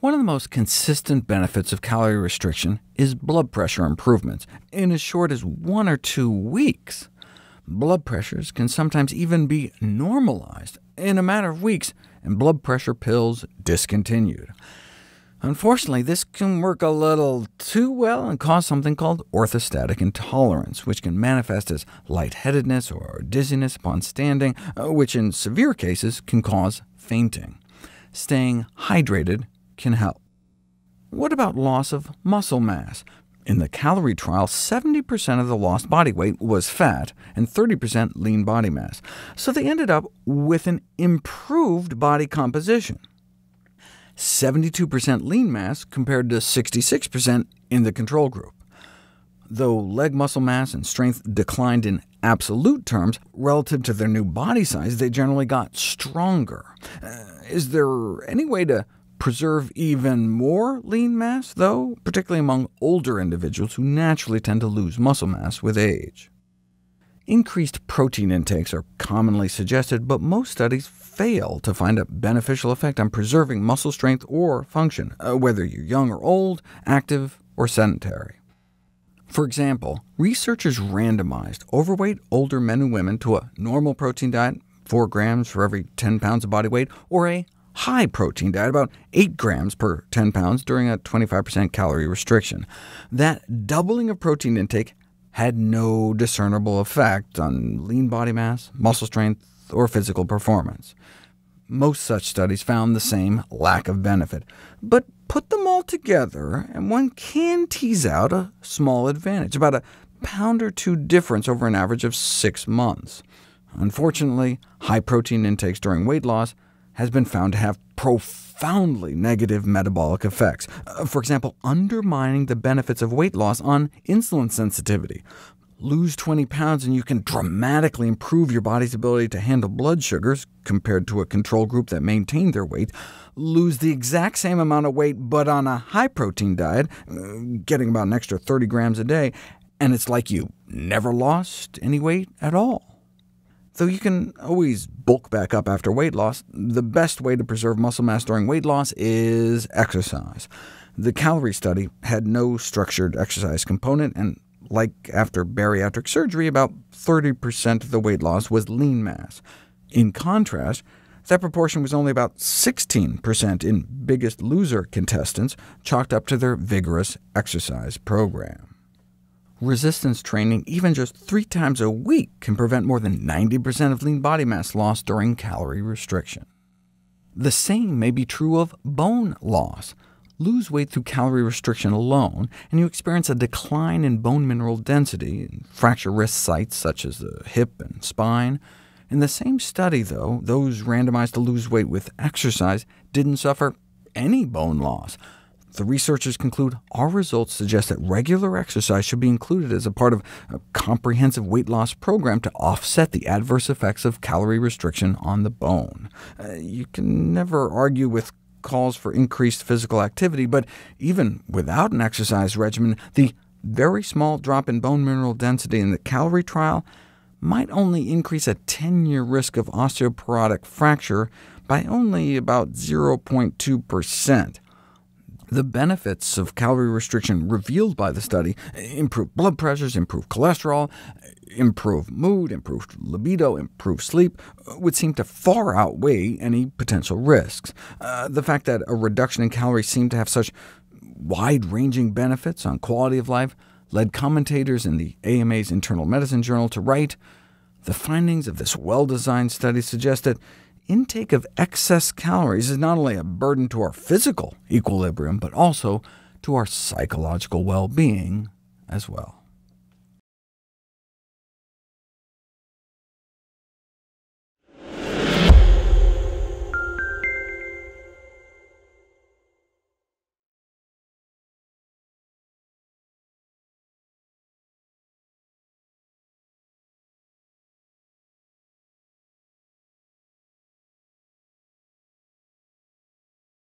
One of the most consistent benefits of calorie restriction is blood pressure improvements in as short as one or two weeks. Blood pressures can sometimes even be normalized in a matter of weeks, and blood pressure pills discontinued. Unfortunately, this can work a little too well and cause something called orthostatic intolerance, which can manifest as lightheadedness or dizziness upon standing, uh, which in severe cases can cause fainting. Staying hydrated can help. What about loss of muscle mass? In the calorie trial, 70% of the lost body weight was fat and 30% lean body mass, so they ended up with an improved body composition. 72% lean mass compared to 66% in the control group. Though leg muscle mass and strength declined in absolute terms, relative to their new body size, they generally got stronger. Uh, is there any way to preserve even more lean mass, though, particularly among older individuals who naturally tend to lose muscle mass with age. Increased protein intakes are commonly suggested, but most studies fail to find a beneficial effect on preserving muscle strength or function, uh, whether you're young or old, active or sedentary. For example, researchers randomized overweight older men and women to a normal protein diet, 4 grams for every 10 pounds of body weight, or a high protein diet, about 8 grams per 10 pounds during a 25% calorie restriction. That doubling of protein intake had no discernible effect on lean body mass, muscle strength, or physical performance. Most such studies found the same lack of benefit, but put them all together, and one can tease out a small advantage, about a pound or two difference over an average of six months. Unfortunately, high protein intakes during weight loss has been found to have profoundly negative metabolic effects, uh, for example, undermining the benefits of weight loss on insulin sensitivity. Lose 20 pounds and you can dramatically improve your body's ability to handle blood sugars compared to a control group that maintained their weight. Lose the exact same amount of weight, but on a high-protein diet, uh, getting about an extra 30 grams a day, and it's like you never lost any weight at all. Though you can always bulk back up after weight loss, the best way to preserve muscle mass during weight loss is exercise. The calorie study had no structured exercise component, and like after bariatric surgery, about 30% of the weight loss was lean mass. In contrast, that proportion was only about 16% in Biggest Loser contestants, chalked up to their vigorous exercise program. Resistance training, even just three times a week, can prevent more than 90% of lean body mass loss during calorie restriction. The same may be true of bone loss. Lose weight through calorie restriction alone, and you experience a decline in bone mineral density and fracture risk sites such as the hip and spine. In the same study, though, those randomized to lose weight with exercise didn't suffer any bone loss, the researchers conclude our results suggest that regular exercise should be included as a part of a comprehensive weight loss program to offset the adverse effects of calorie restriction on the bone. Uh, you can never argue with calls for increased physical activity, but even without an exercise regimen, the very small drop in bone mineral density in the calorie trial might only increase a 10-year risk of osteoporotic fracture by only about 0.2 percent. The benefits of calorie restriction revealed by the study improved blood pressures, improved cholesterol, improved mood, improved libido, improved sleep uh, would seem to far outweigh any potential risks. Uh, the fact that a reduction in calories seemed to have such wide-ranging benefits on quality of life led commentators in the AMA's Internal Medicine Journal to write, the findings of this well-designed study suggest that intake of excess calories is not only a burden to our physical equilibrium, but also to our psychological well-being as well.